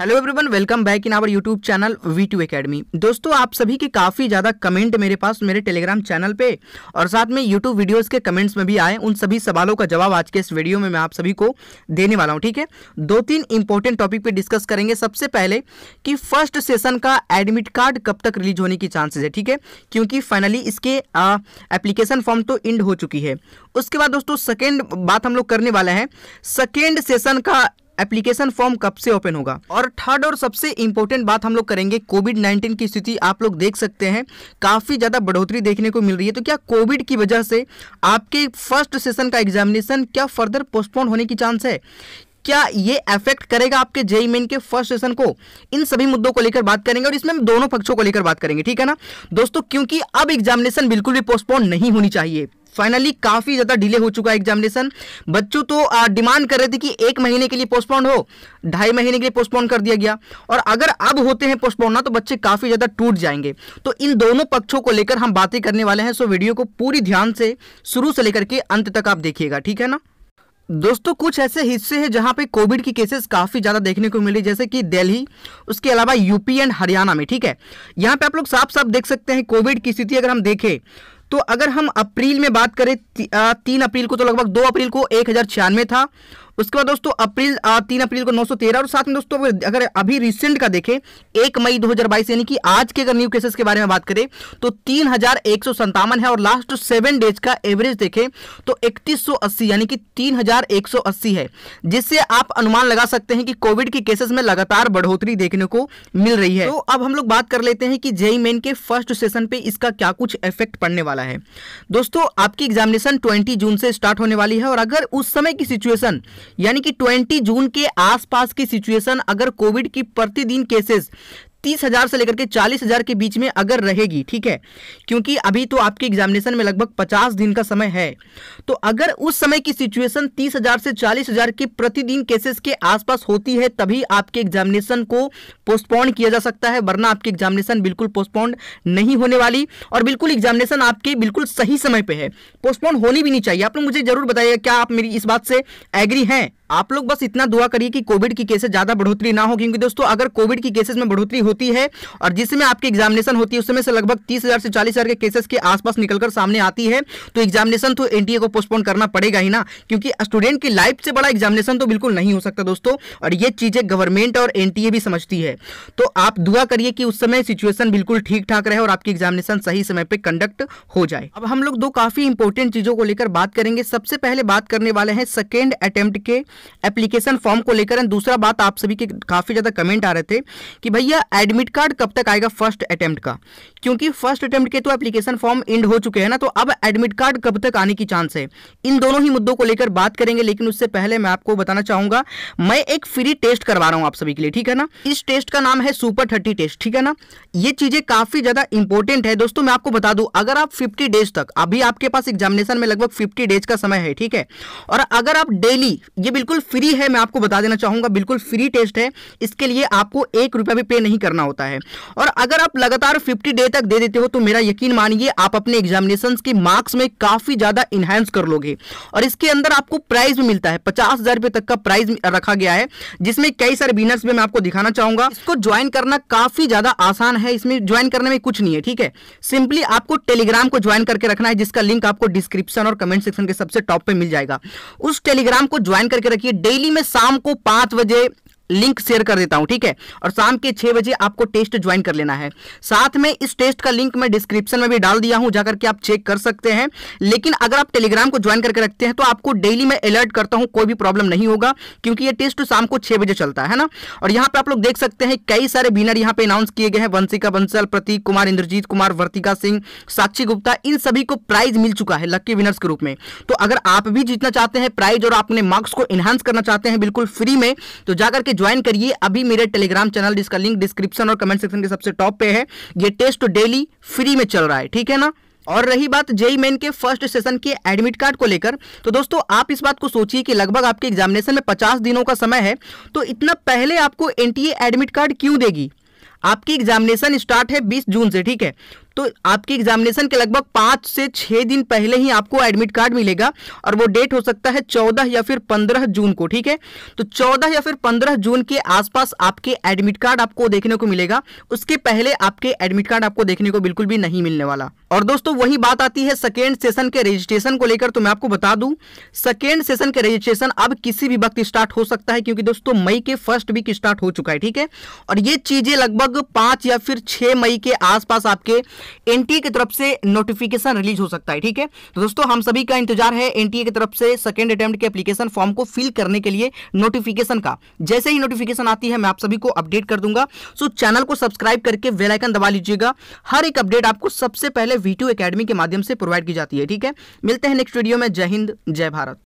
hello everyone welcome back in our YouTube channel V two academy दोस्तों आप सभी के काफ़ी ज़्यादा कमेंट मेरे पास मेरे टेलीग्राम चैनल पे और साथ में यूट्यूब वीडियोस के कमेंट्स में भी आए उन सभी सवालों का जवाब आज के इस वीडियो में मैं आप सभी को देने वाला हूँ ठीक है दो तीन इंपॉर्टेंट टॉपिक पर डिस्कस करेंगे सबसे पहले कि फर्स्ट सेशन का एडमिट कार्ड कब तक रिलीज होने की चांसेज है ठीक है क्योंकि फाइनली इसके एप्लीकेशन फॉर्म तो इंड हो चुकी है उसके बाद दोस्तों सेकेंड बात हम लोग करने वाला है सेकेंड सेशन का एप्लीकेशन फॉर्म कब से ओपन होगा और थर्ड और सबसे इंपॉर्टेंट बात हम लोग करेंगे कोविड नाइन्टीन की स्थिति आप लोग देख सकते हैं काफ़ी ज़्यादा बढ़ोतरी देखने को मिल रही है तो क्या कोविड की वजह से आपके फर्स्ट सेशन का एग्जामिनेशन क्या फर्दर पोस्टपोन होने की चांस है क्या ये अफेक्ट करेगा आपके जेई मेन के फर्स्ट सेशन को इन सभी मुद्दों को लेकर बात करेंगे और इसमें हम दोनों पक्षों को लेकर बात करेंगे ठीक है ना दोस्तों क्योंकि अब एग्जामिनेशन बिल्कुल भी पोस्टपोन नहीं होनी चाहिए फाइनली काफ़ी ज़्यादा डिले हो चुका है एग्जामिनेशन बच्चों तो डिमांड कर रहे थे कि एक महीने के लिए पोस्टपोन हो ढाई महीने के लिए पोस्टपोन कर दिया गया और अगर अब होते हैं पोस्टपोन ना तो बच्चे काफ़ी ज़्यादा टूट जाएंगे तो इन दोनों पक्षों को लेकर हम बातें करने वाले हैं सो वीडियो को पूरी ध्यान से शुरू से लेकर के अंत तक आप देखिएगा ठीक है ना दोस्तों कुछ ऐसे हिस्से हैं जहां पे कोविड की केसेस काफ़ी ज़्यादा देखने को मिले जैसे कि दिल्ली उसके अलावा यूपी एंड हरियाणा में ठीक है यहां पे आप लोग साफ साफ देख सकते हैं कोविड की स्थिति अगर हम देखें तो अगर हम अप्रैल में बात करें ती, आ, तीन अप्रैल को तो लगभग दो अप्रैल को एक था उसके बाद दोस्तों अप्रैल तीन अप्रैल को 913 और साथ में दोस्तों अगर अभी रिसेंट का देखें एक मई 2022 यानी कि आज के अगर न्यू केसेस के बारे में बात करें तो तीन है और लास्ट सेवन डेज का एवरेज देखें तो इकतीस यानी कि तीन है जिससे आप अनुमान लगा सकते हैं कि कोविड के केसेस में लगातार बढ़ोतरी देखने को मिल रही है तो अब हम लोग बात कर लेते हैं कि जेई मेन के फर्स्ट सेशन पे इसका क्या कुछ इफेक्ट पड़ने वाला है दोस्तों आपकी एग्जामिनेशन 20 जून से स्टार्ट होने वाली है और अगर उस समय की सिचुएशन यानी कि 20 जून के आसपास की सिचुएशन अगर कोविड की प्रतिदिन केसेस तीस हज़ार से लेकर के चालीस हज़ार के बीच में अगर रहेगी ठीक है क्योंकि अभी तो आपके एग्जामिनेशन में लगभग पचास दिन का समय है तो अगर उस समय की सिचुएशन तीस हज़ार से चालीस हज़ार के प्रतिदिन केसेस के आसपास होती है तभी आपके एग्जामिनेशन को पोस्टपोन किया जा सकता है वरना आपकी एग्जामिनेशन बिल्कुल पोस्टपोन नहीं होने वाली और बिल्कुल एग्जामिनेशन आपके बिल्कुल सही समय पर है पोस्टपोन होनी भी नहीं चाहिए आप लोग मुझे जरूर बताइए क्या आप मेरी इस बात से एग्री हैं आप लोग बस इतना दुआ करिए कि कोविड की केसेस ज़्यादा बढ़ोतरी ना हो क्योंकि दोस्तों अगर कोविड की केसेस में बढ़ोतरी होती है और जिस समय आपकी एग्जामिनेशन होती है उस समय से लगभग तीस हज़ार से चालीस हज़ार के केसेस के आसपास निकलकर सामने आती है तो एग्जामिनेशन तो एनटीए को पोस्टपोन करना पड़ेगा ही ना क्योंकि स्टूडेंट की लाइफ से बड़ा एग्जामिनेशन तो बिल्कुल नहीं हो सकता दोस्तों और ये चीज़ें गवर्नमेंट और एनटीए भी समझती है तो आप दुआ करिए कि उस समय सिचुएशन बिल्कुल ठीक ठाक रहे और आपकी एग्जामिनेशन सही समय पर कंडक्ट हो जाए अब हम लोग दो काफ़ी इंपोर्टेंट चीज़ों को लेकर बात करेंगे सबसे पहले बात करने वाले हैं सेकेंड अटेम्प्ट के एप्लीकेशन फॉर्म को लेकर दूसरा बात आप सभी के काफ़ी ज़्यादा कमेंट आ रहे थे कि भैया एडमिट कार्ड कब तक आएगा फर्स्ट अटैम्प्ट का क्योंकि फर्स्ट अटैम्प्ट के तो एप्लीकेशन फॉर्म इंड हो चुके हैं ना तो अब एडमिट कार्ड कब तक आने की चांस है इन दोनों ही मुद्दों को लेकर बात करेंगे लेकिन उससे पहले मैं आपको बताना चाहूंगा मैं एक फ्री टेस्ट करवा रहा हूँ आप सभी के लिए ठीक है ना इस टेस्ट का नाम है सुपर थर्टी टेस्ट ठीक है ना ये चीज़ें काफ़ी ज़्यादा इंपॉर्टेंट है दोस्तों मैं आपको बता दूँ अगर आप फिफ्टी डेज तक अभी आपके पास एग्जामिनेशन में लगभग फिफ्टी डेज का समय है ठीक है और अगर आप डेली ये बिल्कुल बिल्कुल फ्री है मैं आपको बता देना चाहूंगा बिल्कुल फ्री टेस्ट है इसके लिए आपको एक रुपया भी पे नहीं करना होता है और अगर आप लगातार फिफ्टी डे तक दे देते हो तो मेरा यकीन मानिए आप अपने एग्जामिनेशन के मार्क्स में काफ़ी ज़्यादा इनहेंस कर लोगे और इसके अंदर आपको प्राइज भी मिलता है पचास तक का प्राइज रखा गया है जिसमें कई सारे बिनर्स भी मैं आपको दिखाना चाहूंगा इसको ज्वाइन करना काफ़ी ज़्यादा आसान है इसमें ज्वाइन करने में कुछ नहीं है ठीक है सिंपली आपको टेलीग्राम को ज्वाइन करके रखना है जिसका लिंक आपको डिस्क्रिप्शन और कमेंट सेक्शन के सबसे टॉप पे मिल जाएगा उस टेलीग्राम को ज्वाइन करके देखिए डेली में शाम को पांच बजे लिंक शेयर कर देता हूं ठीक है और शाम के छह बजे आपको टेस्ट ज्वाइन कर लेना है साथ में इस टेस्ट का लिंक मैं डिस्क्रिप्शन में भी डाल दिया हूं जाकर के आप चेक कर सकते हैं लेकिन अगर आप टेलीग्राम को ज्वाइन करके रखते हैं तो आपको डेली मैं अलर्ट करता हूं कोई भी प्रॉब्लम नहीं होगा क्योंकि ये टेस्ट शाम को छह बजे चलता है ना और यहां पर आप लोग देख सकते हैं कई सारे विनर यहां पर अनाउंस किए गए हैं वंशिका बंसल प्रतीक कुमार इंद्रजीत कुमार वर्तिका सिंह साक्षी गुप्ता इन सभी को प्राइज मिल चुका है लक्की विनर्स के रूप में तो अगर आप भी जीतना चाहते हैं प्राइज और अपने मार्क्स को एनहांस करना चाहते हैं बिल्कुल फ्री में तो जाकर के ज्वाइन करिए अभी मेरे टेलीग्राम चैनल जिसका लिंक डिस्क्रिप्शन और कमेंट सेक्शन के सबसे टॉप पे है ये टेस्ट डेली फ्री में चल रहा है ठीक है ना और रही बात जेई मेन e e के फर्स्ट सेशन के एडमिट कार्ड को लेकर तो दोस्तों आप इस बात को सोचिए कि लगभग आपके एग्जामिनेशन में 50 दिनों का समय है तो इतना पहले आपको एनटीए एडमिट कार्ड क्यों देगी आपकी एग्जामिनेशन स्टार्ट है 20 जून से ठीक है तो आपकी एग्जामिनेशन के लगभग पाँच से छः दिन पहले ही आपको एडमिट कार्ड मिलेगा और वो डेट हो सकता है चौदह या फिर पंद्रह जून को ठीक है तो चौदह या फिर पंद्रह जून के आसपास आपके एडमिट कार्ड आपको देखने को मिलेगा उसके पहले आपके एडमिट कार्ड आपको देखने को बिल्कुल भी नहीं मिलने वाला और दोस्तों वही बात आती है सेकेंड सेशन के रजिस्ट्रेशन को लेकर तो मैं आपको बता दूं सेकेंड सेशन के रजिस्ट्रेशन अब किसी भी वक्त स्टार्ट हो सकता है क्योंकि दोस्तों मई के फर्स्ट वीक स्टार्ट हो चुका है ठीक है और ये चीज़ें लगभग पांच या फिर छह मई के आसपास आपके एनटीए की तरफ से नोटिफिकेशन रिलीज हो सकता है ठीक है तो दोस्तों हम सभी का इंतजार है एनटीए की तरफ से सेकेंड अटेम्प्ट के एप्लीकेशन फॉर्म को फिल करने के लिए नोटिफिकेशन का जैसे ही नोटिफिकेशन आती है मैं आप सभी को अपडेट कर दूंगा सो चैनल को सब्सक्राइब करके वेलाइकन दबा लीजिएगा हर एक अपडेट आपको सबसे पहले वी टू अकेडमी के माध्यम से प्रोवाइड की जाती है ठीक है मिलते हैं नेक्स्ट वीडियो में जय हिंद जय भारत